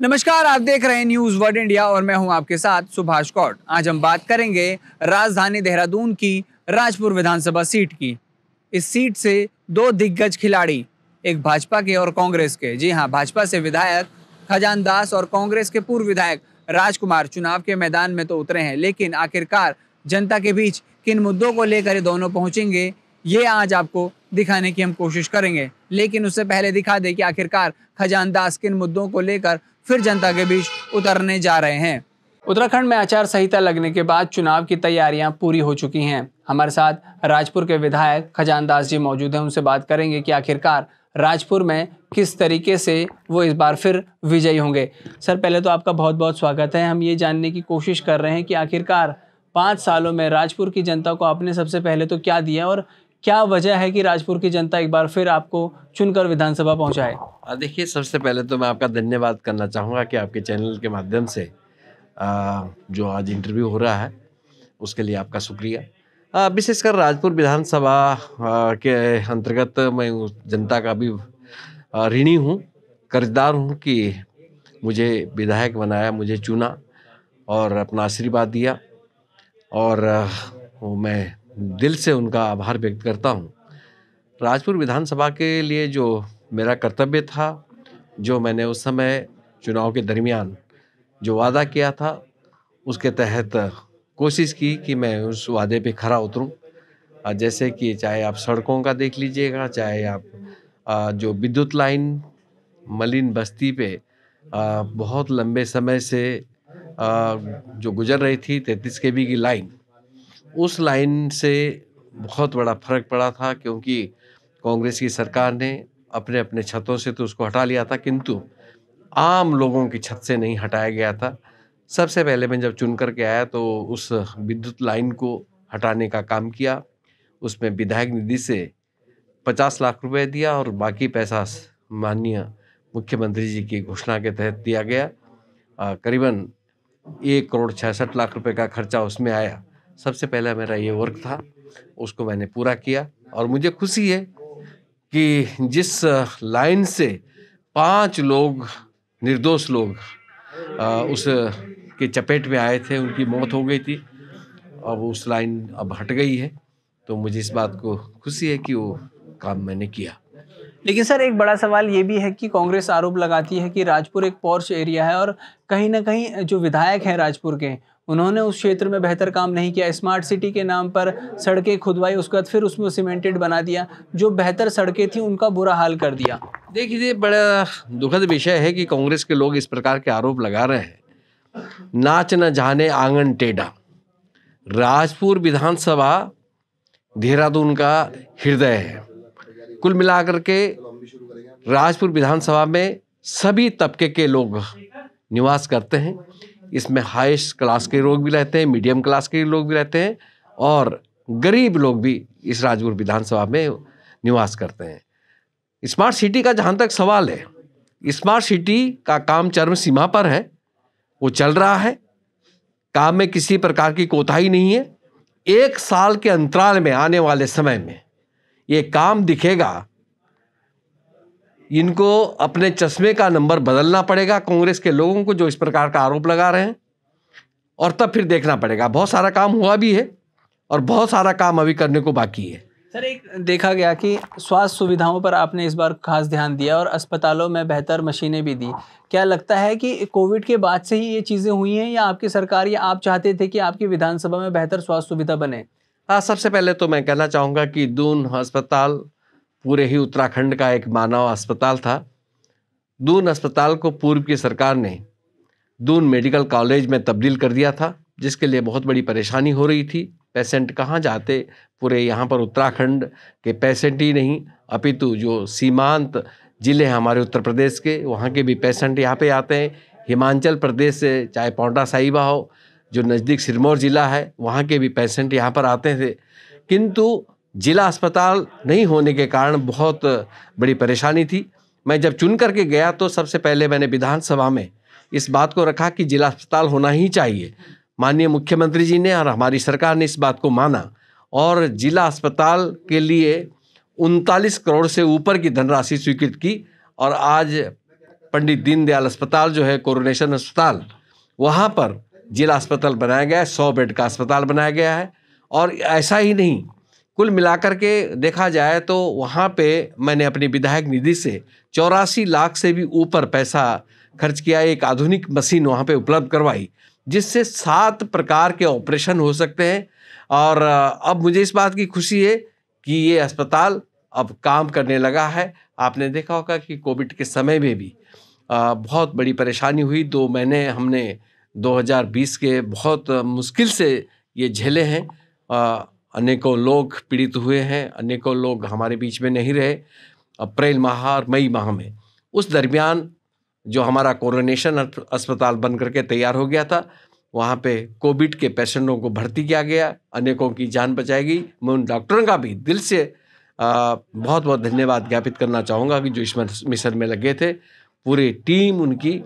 नमस्कार आप देख रहे हैं न्यूज वर्ल्ड इंडिया और मैं हूं आपके साथ सुभाष कौट आज हम बात करेंगे राजधानी देहरादून की राजपुर विधानसभा सीट की इस सीट से दो दिग्गज खिलाड़ी एक भाजपा के और कांग्रेस के जी हां भाजपा से विधायक खजान दास और कांग्रेस के पूर्व विधायक राजकुमार चुनाव के मैदान में तो उतरे हैं लेकिन आखिरकार जनता के बीच किन मुद्दों को लेकर दोनों पहुंचेंगे ये आज आपको दिखाने की हम कोशिश करेंगे लेकिन उससे पहले दिखा दें कि आखिरकार खजान दास किन मुद्दों को लेकर फिर जनता के बीच उतरने जा रहे हैं उत्तराखंड में आचार संहिता लगने के बाद चुनाव की तैयारियां पूरी हो चुकी हैं हमारे साथ राजपुर के विधायक खजान दास जी मौजूद हैं उनसे बात करेंगे कि आखिरकार राजपुर में किस तरीके से वो इस बार फिर विजयी होंगे सर पहले तो आपका बहुत बहुत स्वागत है हम ये जानने की कोशिश कर रहे हैं कि आखिरकार पाँच सालों में राजपुर की जनता को आपने सबसे पहले तो क्या दिया और क्या वजह है कि राजपुर की जनता एक बार फिर आपको चुनकर विधानसभा पहुंचाए देखिए सबसे पहले तो मैं आपका धन्यवाद करना चाहूँगा कि आपके चैनल के माध्यम से आ, जो आज इंटरव्यू हो रहा है उसके लिए आपका शुक्रिया विशेषकर राजपुर विधानसभा के अंतर्गत मैं जनता का भी ऋणी हूँ कर्जदार हूँ कि मुझे विधायक बनाया मुझे चुना और अपना आशीर्वाद दिया और वो मैं दिल से उनका आभार व्यक्त करता हूँ राजपुर विधानसभा के लिए जो मेरा कर्तव्य था जो मैंने उस समय चुनाव के दरमियान जो वादा किया था उसके तहत कोशिश की कि मैं उस वादे पे खरा उतरूं जैसे कि चाहे आप सड़कों का देख लीजिएगा चाहे आप जो विद्युत लाइन मलिन बस्ती पे बहुत लंबे समय से जो गुजर रही थी तैंतीस के बी की लाइन उस लाइन से बहुत बड़ा फर्क पड़ा था क्योंकि कांग्रेस की सरकार ने अपने अपने छतों से तो उसको हटा लिया था किंतु आम लोगों की छत से नहीं हटाया गया था सबसे पहले मैं जब चुन करके आया तो उस विद्युत लाइन को हटाने का काम किया उसमें विधायक निधि से पचास लाख रुपए दिया और बाकी पैसा माननीय मुख्यमंत्री जी की घोषणा के तहत दिया गया करीबन एक करोड़ छियासठ लाख रुपए का खर्चा उसमें आया सबसे पहला मेरा ये वर्क था उसको मैंने पूरा किया और मुझे खुशी है कि जिस लाइन से पांच लोग निर्दोष लोग आ, उस के चपेट में आए थे उनकी मौत हो गई थी अब उस लाइन अब हट गई है तो मुझे इस बात को खुशी है कि वो काम मैंने किया लेकिन सर एक बड़ा सवाल ये भी है कि कांग्रेस आरोप लगाती है कि राजपुर एक पॉर्च एरिया है और कहीं ना कहीं जो विधायक हैं राजपुर के उन्होंने उस क्षेत्र में बेहतर काम नहीं किया स्मार्ट सिटी के नाम पर सड़कें खुदवाई उसके बाद फिर उसमें सीमेंटेड बना दिया जो बेहतर सड़कें थी उनका बुरा हाल कर दिया देखिए बड़ा दुखद विषय है कि कांग्रेस के लोग इस प्रकार के आरोप लगा रहे हैं नाच न जाने आंगन टेढ़ा राजपुर विधानसभा देहरादून का हृदय है कुल मिलाकर के राजपुर विधानसभा में सभी तबके के लोग निवास करते हैं इसमें हाइस्ट क्लास के लोग भी रहते हैं मीडियम क्लास के लोग भी रहते हैं और गरीब लोग भी इस राजपुर विधानसभा में निवास करते हैं स्मार्ट सिटी का जहाँ तक सवाल है स्मार्ट सिटी का काम चरम सीमा पर है वो चल रहा है काम में किसी प्रकार की कोताही नहीं है एक साल के अंतराल में आने वाले समय में ये काम दिखेगा इनको अपने चश्मे का नंबर बदलना पड़ेगा कांग्रेस के लोगों को जो इस प्रकार का आरोप लगा रहे हैं और तब फिर देखना पड़ेगा बहुत सारा काम हुआ भी है और बहुत सारा काम अभी करने को बाकी है सर एक देखा गया कि स्वास्थ्य सुविधाओं पर आपने इस बार खास ध्यान दिया और अस्पतालों में बेहतर मशीनें भी दी क्या लगता है कि कोविड के बाद से ही ये चीज़ें हुई हैं या आपकी सरकार या आप चाहते थे कि आपकी विधानसभा में बेहतर स्वास्थ्य सुविधा बने हाँ सबसे पहले तो मैं कहना चाहूँगा कि दून अस्पताल पूरे ही उत्तराखंड का एक मानव अस्पताल था दून अस्पताल को पूर्व की सरकार ने दून मेडिकल कॉलेज में तब्दील कर दिया था जिसके लिए बहुत बड़ी परेशानी हो रही थी पेशेंट कहाँ जाते पूरे यहाँ पर उत्तराखंड के पेशेंट ही नहीं अपितु जो सीमांत ज़िले हैं हमारे उत्तर प्रदेश के वहाँ के भी पेशेंट यहाँ पे आते हैं हिमाचल प्रदेश से चाहे पौंडा साहिबा हो जो नज़दीक सिरमौर ज़िला है वहाँ के भी पेशेंट यहाँ पर आते थे किंतु जिला अस्पताल नहीं होने के कारण बहुत बड़ी परेशानी थी मैं जब चुन करके गया तो सबसे पहले मैंने विधानसभा में इस बात को रखा कि जिला अस्पताल होना ही चाहिए माननीय मुख्यमंत्री जी ने और हमारी सरकार ने इस बात को माना और जिला अस्पताल के लिए उनतालीस करोड़ से ऊपर की धनराशि स्वीकृत की और आज पंडित दीनदयाल अस्पताल जो है कोरोनेशन अस्पताल वहाँ पर जिला अस्पताल बनाया गया है सौ बेड का अस्पताल बनाया गया है और ऐसा ही नहीं कुल मिलाकर के देखा जाए तो वहाँ पे मैंने अपनी विधायक निधि से चौरासी लाख से भी ऊपर पैसा खर्च किया एक आधुनिक मशीन वहाँ पे उपलब्ध करवाई जिससे सात प्रकार के ऑपरेशन हो सकते हैं और अब मुझे इस बात की खुशी है कि ये अस्पताल अब काम करने लगा है आपने देखा होगा कि कोविड के समय में भी बहुत बड़ी परेशानी हुई दो महीने हमने 2020 के बहुत मुश्किल से ये झेले हैं अनेकों लोग पीड़ित हुए हैं अनेकों लोग हमारे बीच में नहीं रहे अप्रैल माह और मई माह में उस दरमियान जो हमारा कोरोनेशन अस्पताल बन करके तैयार हो गया था वहाँ पे कोविड के पेशेंटों को भर्ती किया गया अनेकों की जान बचाई गई मैं उन डॉक्टरों का भी दिल से आ, बहुत बहुत धन्यवाद ज्ञापित करना चाहूँगा कि जो इस मिशन में लगे थे पूरी टीम उनकी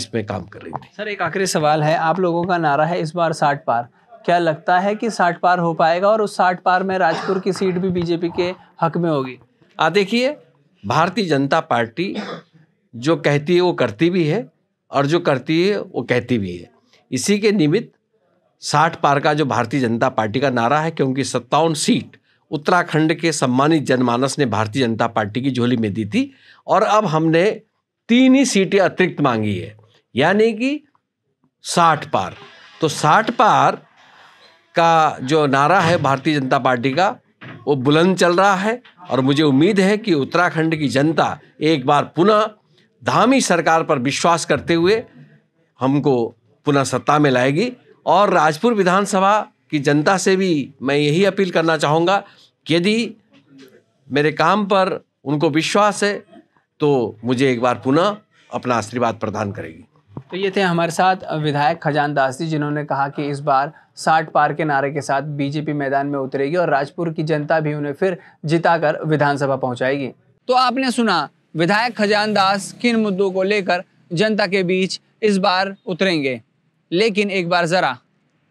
इसमें काम कर रही थी सर एक आखिरी सवाल है आप लोगों का नारा है इस बार साठ पार क्या लगता है कि साठ पार हो पाएगा और उस साठ पार में राजपुर की सीट भी बीजेपी के हक में होगी आ देखिए भारतीय जनता पार्टी जो कहती है वो करती भी है और जो करती है वो कहती भी है इसी के निमित्त साठ पार का जो भारतीय जनता पार्टी का नारा है क्योंकि सत्तावन सीट उत्तराखंड के सम्मानित जनमानस ने भारतीय जनता पार्टी की झोली में दी थी और अब हमने तीन ही सीटें अतिरिक्त मांगी है यानी कि साठ पार तो साठ पार का जो नारा है भारतीय जनता पार्टी का वो बुलंद चल रहा है और मुझे उम्मीद है कि उत्तराखंड की जनता एक बार पुनः धामी सरकार पर विश्वास करते हुए हमको पुनः सत्ता में लाएगी और राजपुर विधानसभा की जनता से भी मैं यही अपील करना चाहूँगा यदि मेरे काम पर उनको विश्वास है तो मुझे एक बार पुनः अपना आशीर्वाद प्रदान करेगी तो ये थे हमारे साथ विधायक खजान दास जी जिन्होंने कहा कि इस बार साठ पार के नारे के साथ बीजेपी मैदान में उतरेगी और राजपुर की जनता भी उन्हें फिर जिताकर विधानसभा पहुंचाएगी तो आपने सुना विधायक खजान दास किन मुद्दों को लेकर जनता के बीच इस बार उतरेंगे लेकिन एक बार ज़रा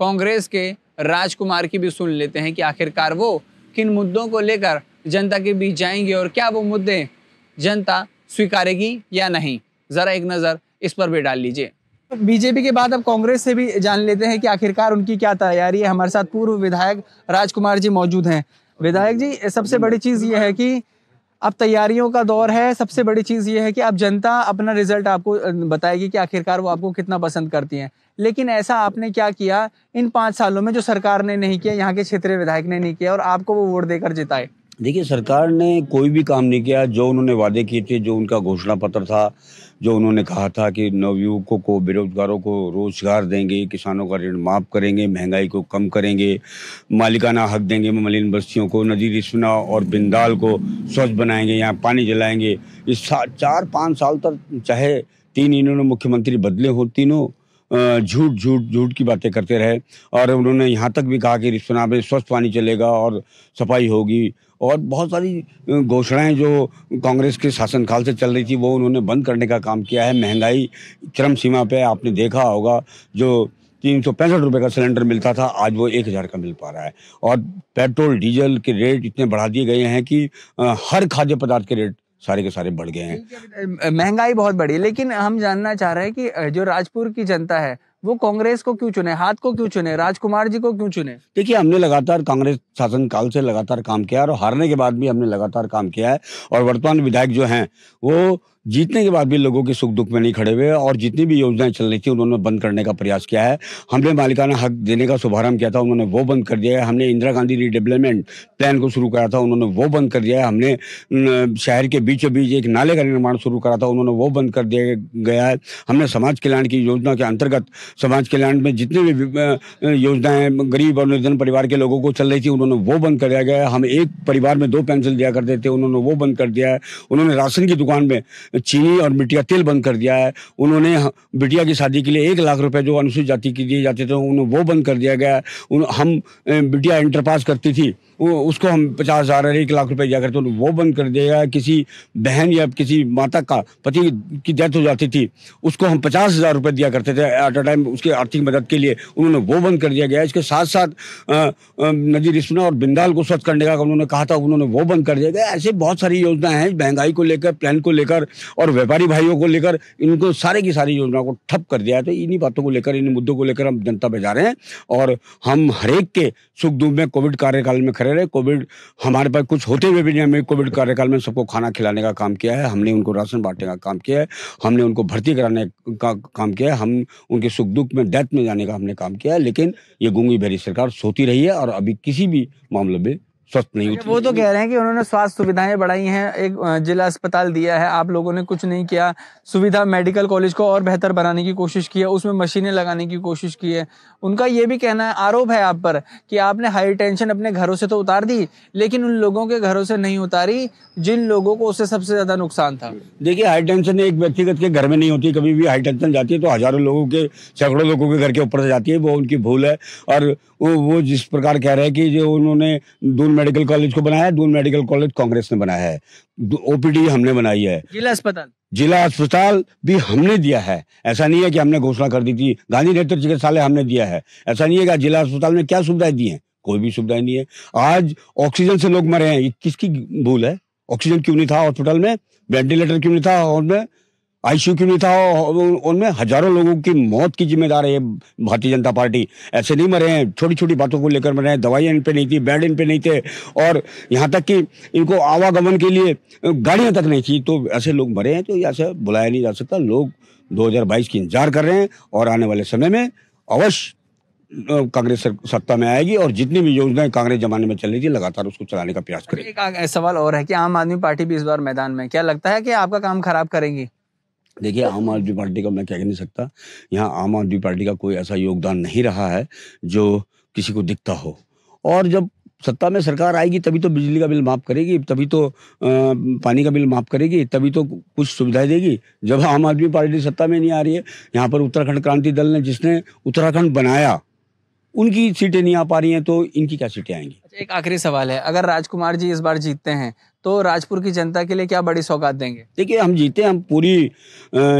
कांग्रेस के राजकुमार की भी सुन लेते हैं कि आखिरकार वो किन मुद्दों को लेकर जनता के बीच जाएंगे और क्या वो मुद्दे जनता स्वीकारेगी या नहीं ज़रा एक नज़र इस पर भी डाल लीजिए तो बीजेपी के बाद अब कांग्रेस से भी जान लेते हैं कि आखिरकार उनकी क्या तैयारी है हमारे साथ पूर्व विधायक राजकुमार जी मौजूद हैं विधायक जी सबसे बड़ी चीज़ ये है कि अब तैयारियों का दौर है सबसे बड़ी चीज़ ये है कि अब जनता अपना रिजल्ट आपको बताएगी कि आखिरकार वो आपको कितना पसंद करती है लेकिन ऐसा आपने क्या किया इन पांच सालों में जो सरकार ने नहीं किया यहाँ के क्षेत्रीय विधायक ने नहीं किया और आपको वो वोट देकर जिताए देखिए सरकार ने कोई भी काम नहीं किया जो उन्होंने वादे किए थे जो उनका घोषणा पत्र था जो उन्होंने कहा था कि नवयुवकों को बेरोजगारों को रोजगार देंगे किसानों का ऋण माफ़ करेंगे महंगाई को कम करेंगे मालिकाना हक देंगे मलिन बस्तियों को नदी रिश्ना और बिंदाल को स्वच्छ बनाएंगे यहाँ पानी जलाएंगे इस चार पाँच साल तक चाहे तीन इन्होंने मुख्यमंत्री बदले हो तीनों झूठ झूठ झूठ की बातें करते रहे और उन्होंने यहाँ तक भी कहा कि रिश्वना में स्वच्छ पानी चलेगा और सफाई होगी और बहुत सारी घोषणाएं जो कांग्रेस के शासनकाल से चल रही थी वो उन्होंने बंद करने का काम किया है महंगाई चरम सीमा पे आपने देखा होगा जो तीन सौ पैंसठ रुपये का सिलेंडर मिलता था आज वो एक हज़ार का मिल पा रहा है और पेट्रोल डीजल के रेट इतने बढ़ा दिए गए हैं कि हर खाद्य पदार्थ के रेट सारे के सारे बढ़ गए हैं महंगाई बहुत बढ़ी लेकिन हम जानना चाह रहे हैं कि जो राजपुर की जनता है वो कांग्रेस को क्यों चुने हाथ को क्यों चुने राजकुमार जी को क्यों चुने देखिए हमने लगातार कांग्रेस शासन काल से लगातार काम किया और हारने के बाद भी हमने लगातार काम किया है और वर्तमान विधायक जो हैं वो जीतने के बाद भी लोगों के सुख दुख में नहीं खड़े हुए और जितनी भी योजनाएं चल रही थी उन्होंने बंद करने का प्रयास किया है हमने मालिकाना हक देने का शुभारंभ किया था उन्होंने वो बंद कर दिया है हमने इंदिरा गांधी रीडेवलपमेंट प्लान को शुरू करा था उन्होंने वो बंद कर दिया है हमने शहर के बीचों बीच एक नाले का निर्माण शुरू करा था उन्होंने वो बंद कर दिया गया है हमने समाज कल्याण की योजना के अंतर्गत समाज कल्याण में जितनी भी योजनाएं गरीब और निर्धन परिवार के लोगों को चल रही थी उन्होंने वो बंद कर दिया गया है हम एक परिवार में दो पेंसिल दिया करते थे उन्होंने वो बंद कर दिया है उन्होंने राशन की दुकान में चीनी और बिटिया तेल बंद कर दिया है उन्होंने बिटिया की शादी के लिए एक लाख रुपए जो अनुसूचित जाति के दिए जाते थे वो बंद कर दिया गया है हम बिटिया इंटर पास करती थी वो उसको हम पचास हज़ार एक लाख रुपए जाकर तो वो बंद कर देगा किसी बहन या किसी माता का पति की डेथ हो जाती थी उसको हम पचास हज़ार रुपये दिया करते थे एट अ टाइम उसकी आर्थिक मदद के लिए उन्होंने वो बंद कर दिया गया इसके साथ साथ नदी इसना और बिंदाल को स्वच्छ करने का उन्होंने कहा था उन्होंने वो बंद कर दिया गया ऐसे बहुत सारी योजनाएं हैं महंगाई को लेकर प्लान को लेकर और व्यापारी भाइयों को लेकर इनको सारे की सारी योजनाओं को ठप कर दिया है तो इन्हीं बातों को लेकर इन मुद्दों को लेकर हम जनता पे जा रहे हैं और हम हरेक के सुख दुख में कोविड कार्यकाल में खड़े रहे कोविड हमारे पास कुछ होते हुए भी नहीं हमें कोविड कार्यकाल में सबको खाना खिलाने का काम किया है हमने उनको राशन बांटने का काम किया है हमने उनको भर्ती कराने का काम किया है हम उनके सुख दुख में डेथ में जाने का हमने काम किया है लेकिन ये गुंगी भरी सरकार सोती रही है और अभी किसी भी मामले में स्वस्थ नहीं अच्छा, वो तो कह रहे हैं कि उन्होंने स्वास्थ्य सुविधाएं बढ़ाई हैं एक जिला अस्पताल दिया है आप लोगों ने कुछ नहीं किया सुविधा मेडिकल कॉलेज को और बेहतर बनाने की कोशिश की है उसमें मशीनें लगाने की कोशिश की है उनका ये भी कहना है आरोप है आप पर कि आपने हाई टेंशन अपने घरों से तो उतार दी लेकिन उन लोगों के घरों से नहीं उतारी जिन लोगों को उससे सबसे ज्यादा नुकसान था देखिए हाई टेंशन एक व्यक्तिगत के घर में नहीं होती कभी भी हाई टेंशन जाती है तो हजारों लोगों के सैकड़ों लोगों के घर के ऊपर से जाती है वो उनकी भूल है और वो जिस प्रकार कह रहे हैं कि जो उन्होंने दूर मेडिकल कॉलेज को बनाया दून मेडिकल कॉलेज कांग्रेस ने बनाया है ओपीडी हमने बनाई है जिला अस्पताल जिला अस्पताल भी हमने दिया है ऐसा नहीं है कि हमने घोषणा कर दी थी गांधी नेत्र चिकित्सालय हमने दिया है ऐसा नहीं है कि जिला अस्पताल में क्या सुविधाएं दी है कोई भी सुविधाएं नहीं है आज ऑक्सीजन से लोग मरे हैं किसकी भूल है ऑक्सीजन क्यों नहीं था हॉस्पिटल में वेंटिलेटर क्यों नहीं था हॉल में आईसीयू क्यों नहीं था उनमें हजारों लोगों की मौत की जिम्मेदार है भारतीय जनता पार्टी ऐसे नहीं मरे हैं छोटी छोटी बातों को लेकर मरे हैं दवाइयाँ इन पर नहीं थी बेड इन पर नहीं थे और यहाँ तक कि इनको आवागमन के लिए गाड़ियाँ तक नहीं थी तो ऐसे लोग मरे हैं तो ऐसे बुलाया नहीं जा सकता लोग 2022 की इंतजार कर रहे हैं और आने वाले समय में अवश्य कांग्रेस सत्ता में आएगी और जितनी भी योजनाएं कांग्रेस जमाने में चल रही थी लगातार उसको चलाने का प्रयास करेगी एक सवाल और है कि आम आदमी पार्टी भी इस बार मैदान में क्या लगता है कि आपका काम खराब करेंगी देखिए आम आदमी पार्टी का मैं कह नहीं सकता यहाँ आम आदमी पार्टी का कोई ऐसा योगदान नहीं रहा है जो किसी को दिखता हो और जब सत्ता में सरकार आएगी तभी तो बिजली का बिल माफ़ करेगी तभी तो आ, पानी का बिल माफ़ करेगी तभी तो कुछ सुविधाएं देगी जब आम आदमी पार्टी सत्ता में नहीं आ रही है यहाँ पर उत्तराखंड क्रांति दल ने जिसने उत्तराखंड बनाया उनकी सीटें नहीं आ पा रही हैं तो इनकी क्या सीटें आएंगी अच्छा एक आखिरी सवाल है अगर राजकुमार जी इस बार जीतते हैं तो राजपुर की जनता के लिए क्या बड़ी सौगात देंगे देखिए हम जीते हम पूरी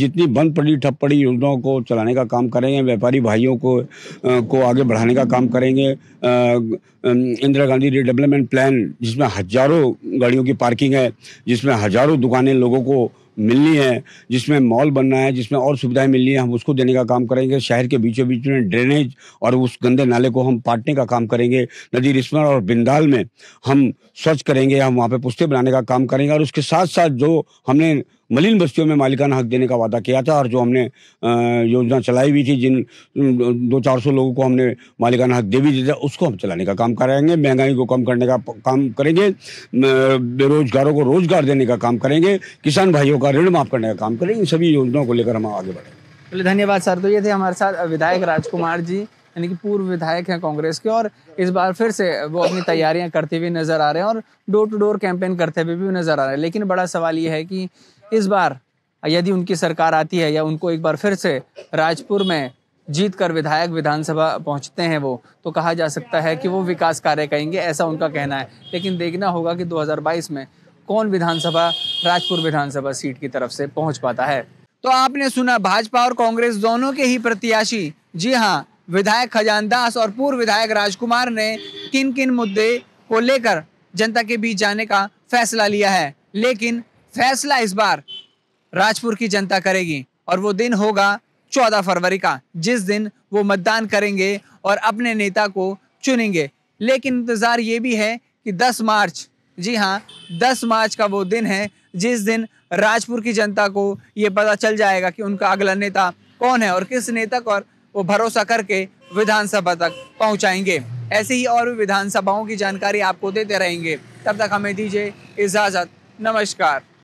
जितनी बंद पड़ी ठप पड़ी योजनाओं को चलाने का काम करेंगे व्यापारी भाइयों को को आगे बढ़ाने का काम करेंगे इंदिरा गांधी रिडेवलपमेंट प्लान जिसमें हजारों गाड़ियों की पार्किंग है जिसमें हजारों दुकानें लोगों को मिलनी है जिसमें मॉल बनना है जिसमें और सुविधाएं मिलनी है हम उसको देने का काम करेंगे शहर के बीचों बीच में ड्रेनेज और उस गंदे नाले को हम पाटने का काम करेंगे नदी रिश्वर और बिंदाल में हम स्वच्छ करेंगे हम वहाँ पर पुस्ते बनाने का काम करेंगे और उसके साथ साथ जो हमने मलिन बस्तियों में मालिकाना हक देने का वादा किया था और जो हमने योजना चलाई हुई थी जिन दो चार सौ लोगों को हमने मालिकाना हक दे भी दिया उसको हम चलाने का काम कराएंगे महंगाई को कम करने का काम करेंगे बेरोजगारों को रोजगार देने का काम करेंगे किसान भाइयों का ऋण माफ करने का काम करेंगे इन सभी योजनाओं को लेकर हम आगे बढ़ेंगे चलिए धन्यवाद सर तो ये थे हमारे साथ विधायक राजकुमार जी यानी कि पूर्व विधायक हैं कांग्रेस के और इस बार फिर से वो अपनी तैयारियां करते हुए नजर आ रहे हैं और डोर टू डोर कैंपेन करते हुए भी, भी नजर आ रहे हैं लेकिन बड़ा सवाल ये है कि इस बार यदि उनकी सरकार आती है या उनको एक बार फिर से राजपुर में जीत कर विधायक विधानसभा पहुंचते हैं वो तो कहा जा सकता है कि वो विकास कार्य करेंगे ऐसा उनका कहना है लेकिन देखना होगा कि 2022 में कौन विधानसभा राजपुर विधानसभा सीट की तरफ से पहुंच पाता है तो आपने सुना भाजपा और कांग्रेस दोनों के ही प्रत्याशी जी हाँ विधायक खजान दास और पूर्व विधायक राजकुमार ने किन किन मुद्दे को लेकर जनता के बीच जाने का फैसला लिया है लेकिन फैसला इस बार राजपुर की जनता करेगी और वो दिन होगा चौदह फरवरी का जिस दिन वो मतदान करेंगे और अपने नेता को चुनेंगे लेकिन इंतज़ार ये भी है कि 10 मार्च जी हाँ 10 मार्च का वो दिन है जिस दिन राजपुर की जनता को ये पता चल जाएगा कि उनका अगला नेता कौन है और किस नेता को वो भरोसा करके विधानसभा तक पहुँचाएंगे ऐसे ही और भी विधानसभाओं की जानकारी आपको देते रहेंगे तब तक हमें दीजिए इजाज़त नमस्कार